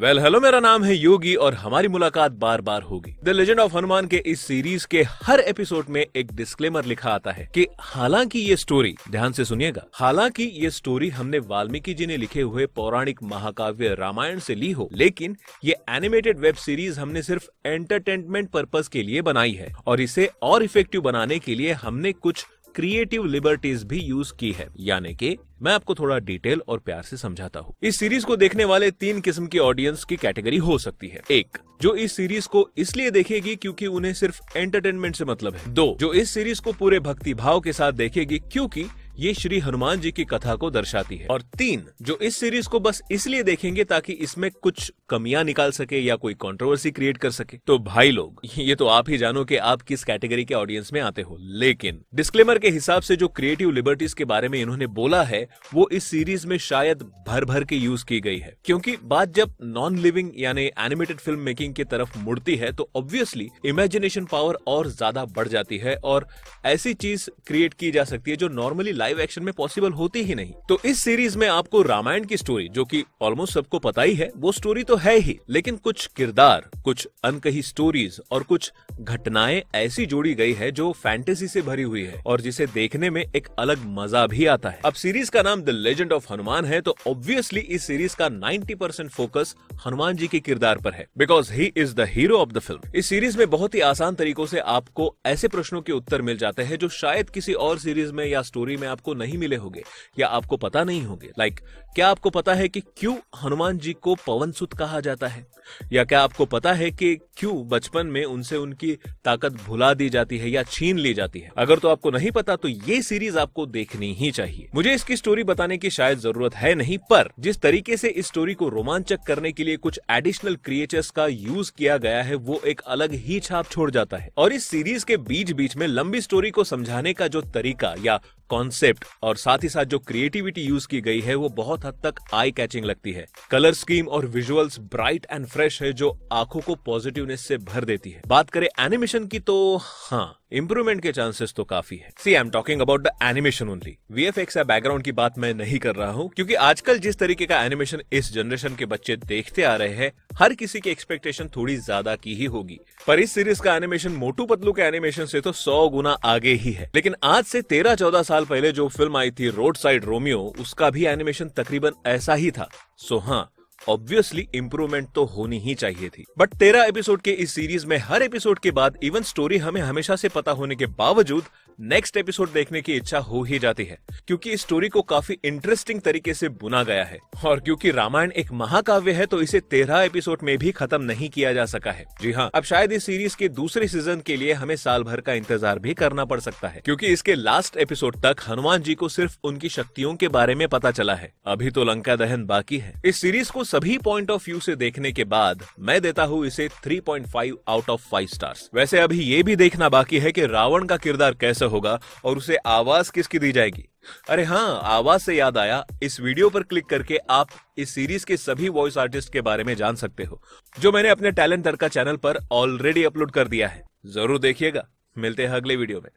well well, hello मेरा नाम है योगी और हमारी मुलाकात बार बार होगी द लेजेंड ऑफ हनुमान के इस सीरीज के हर एपिसोड में एक डिस्क्लेमर लिखा आता है कि हालांकि ये स्टोरी ध्यान से सुनिएगा हालांकि ये स्टोरी हमने वाल्मीकि जी ने लिखे हुए पौराणिक महाकाव्य रामायण से ली हो लेकिन ये एनिमेटेड वेब सीरीज हमने सिर्फ एंटरटेनमेंट पर्पज के लिए बनाई है और इसे और इफेक्टिव बनाने के लिए हमने कुछ क्रिएटिव लिबर्टीज भी यूज की है यानी कि मैं आपको थोड़ा डिटेल और प्यार से समझाता हूँ इस सीरीज को देखने वाले तीन किस्म की ऑडियंस की कैटेगरी हो सकती है एक जो इस सीरीज को इसलिए देखेगी क्योंकि उन्हें सिर्फ एंटरटेनमेंट से मतलब है दो जो इस सीरीज को पूरे भक्ति भाव के साथ देखेगी क्योंकि ये श्री हनुमान जी की कथा को दर्शाती है और तीन जो इस सीरीज को बस इसलिए देखेंगे ताकि इसमें कुछ कमियां निकाल सके या कोई कंट्रोवर्सी क्रिएट कर सके तो भाई लोग ये तो आप ही जानो कि आप किस कैटेगरी के ऑडियंस में आते हो लेकिन डिस्क्लेमर के हिसाब से जो क्रिएटिव लिबर्टीज के बारे में इन्होंने बोला है वो इस सीरीज में शायद भर भर के यूज की गई है क्योंकि बात जब नॉन लिविंग यानी एनिमेटेड फिल्म मेकिंग की तरफ मुड़ती है तो ऑब्वियसली इमेजिनेशन पावर और ज्यादा बढ़ जाती है और ऐसी चीज क्रिएट की जा सकती है जो नॉर्मली लाइव एक्शन में पॉसिबल होती ही नहीं तो इस सीरीज में आपको रामायण की स्टोरी जो कि ऑलमोस्ट सबको पता ही है वो स्टोरी तो है ही लेकिन कुछ किरदार कुछ अनकही स्टोरीज और कुछ घटनाएं ऐसी जोड़ी गई है जो फैंटेसी से भरी हुई है और जिसे देखने में एक अलग मजा भी आता है अब सीरीज का नाम द लेजेंड ऑफ हनुमान है तो ऑब्वियसली इस सीरीज का 90 परसेंट फोकस हनुमान जी के किरदार पर है because he is the hero of the film इस सीरीज में बहुत ही आसान तरीकों से आपको ऐसे प्रश्नों के उत्तर मिल जाते हैं जो शायद किसी और सीरीज में या स्टोरी में आप आपको नहीं मिले होंगे या आपको पता नहीं होंगे लाइक like, क्या आपको पता है कि क्यों हनुमान जी को पवन सुत कहा जाता है या क्या आपको पता है कि क्यों बचपन में उनसे उनकी ताकत भुला दी जाती है या छीन ली जाती है अगर तो आपको नहीं पता तो ये सीरीज आपको देखनी ही चाहिए मुझे इसकी स्टोरी बताने की शायद जरूरत है नहीं पर जिस तरीके से इस स्टोरी को रोमांचक करने के लिए कुछ एडिशनल क्रिएचर्स का यूज किया गया है वो एक अलग ही छाप छोड़ जाता है और इस सीरीज के बीच बीच में लंबी स्टोरी को समझाने का जो तरीका या कॉन्सेप्ट और साथ ही साथ जो क्रिएटिविटी यूज की गई है वो बहुत हद तक आई कैचिंग लगती है कलर स्कीम और विजुअल्स ब्राइट एंड फ्रेश है जो आंखों को पॉजिटिवनेस से भर देती है बात करें एनिमेशन की तो हाँ इम्प्रूवमेंट के चांसेस तो काफी है see I am talking about the animation only V F X या बैकग्राउंड की बात मैं नहीं कर रहा हूँ क्योंकि आजकल जिस तरीके का एनिमेशन इस जनरेशन के बच्चे देखते आ रहे हैं हर किसी की एक्सपेक्टेशन थोड़ी ज्यादा की ही होगी पर इस सीरीज का एनिमेशन मोटू पतलू के एनिमेशन से तो सौ गुना आगे ही है लेकिन आज से तेरह चौदह साल पहले जो फिल्म आई थी रोड साइड रोमियो उसका भी एनिमेशन तकरीबन ऐसा ही था सो हाँ ऑब्वियसली इम्प्रूवमेंट तो होनी ही चाहिए थी बट तेरह एपिसोड के इस सीरीज में हर एपिसोड के बाद इवन स्टोरी हमें हमेशा से पता होने के बावजूद नेक्स्ट एपिसोड देखने की इच्छा हो ही जाती है क्योंकि इस स्टोरी को काफी इंटरेस्टिंग तरीके से बुना गया है और क्योंकि रामायण एक महाकाव्य है तो इसे तेरह एपिसोड में भी खत्म नहीं किया जा सका है जी हाँ अब शायद इस सीरीज के दूसरे सीजन के लिए हमें साल भर का इंतजार भी करना पड़ सकता है क्योंकि इसके लास्ट एपिसोड तक हनुमान जी को सिर्फ उनकी शक्तियों के बारे में पता चला है अभी तो लंका दहन बाकी है इस सीरीज को सभी पॉइंट ऑफ व्यू से देखने के बाद मैं देता हूँ इसे 3.5 आउट ऑफ 5 स्टार्स वैसे अभी ये भी देखना बाकी है कि रावण का किरदार कैसा होगा और उसे आवाज किसकी दी जाएगी अरे हाँ आवाज से याद आया इस वीडियो पर क्लिक करके आप इस सीरीज के सभी वॉइस आर्टिस्ट के बारे में जान सकते हो जो मैंने अपने टैलेंट दर का चैनल पर ऑलरेडी अपलोड कर दिया है जरूर देखिएगा मिलते हैं अगले वीडियो में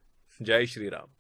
जय श्री राम